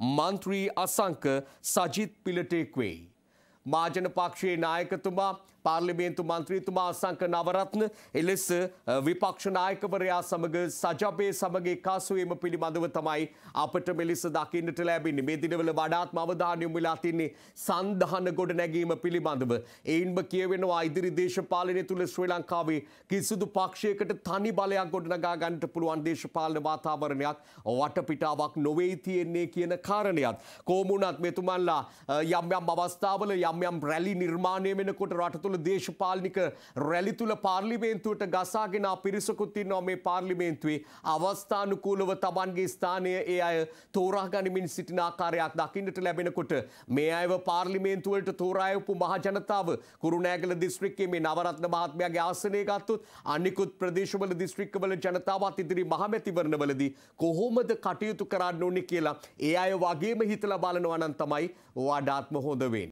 මන්ත්‍රී අසංක සජිත් පිලටෙක් වෙයි. මාජනපක්ෂයේ නායකතුමා පාර්ලිමේන්තු මන්ත්‍රීතුමා අසංක නවරත්න එලෙස විපක්ෂ නායකවරයා සමග සජබේ සමග එකාසුවීම පිළිබඳව තමයි අපට මෙලෙස දකින්නට ලැබෙන්නේ මේ දිනවල වඩාත්ම අවධානය යොමු වෙලා තින්නේ සන්ධාන ගොඩ නැගීම පිළිබඳව ඒින්ම කියවෙනවා ඉදිරි දේශපාලනය තුළ ශ්‍රී ලංකාවේ කිසිදු පක්ෂයකට තනි බලයක් ගොඩනගා ගන්නට පුළුවන් දේශපාලන වාතාවරණයක් වටපිටාවක් නොවේ තියෙන්නේ කියන කාරණයක් කොහොම වුණත් මෙතුමන්ලා යම් යම් අවස්ථාවල යම් යම් යම් රැලි නිර්මාණය වෙනකොට රට තුළ දේශපාලනික රැලි තුළ පාර්ලිමේන්තුවට ගසාගෙන පිරිසකුත් ඉන්නවා මේ පාර්ලිමේන්තුවේ අවස්ථානුකූලව තමන්ගේ ස්ථානය ඒ අය තෝරා ගනිමින් සිටින ආකාරයක් දකින්නට ලැබෙනකොට මේ අයව පාර්ලිමේන්තුවලට තෝරායපු මහජනතාව කුරුණෑගල දිස්ත්‍රික්කයේ මේ නවරත්න මහත්මයාගේ ආසනය ගත්තොත් අනිකුත් ප්‍රදේශවල දිස්ත්‍රික්කවල ජනතාවත් ඉදිරි මහමැතිවරණවලදී කොහොමද කටයුතු කරන්න ඕනේ කියලා ඒ අය වගේම හිතලා බලනවා නම් තමයි වඩාත්ම හොඳ වෙන්නේ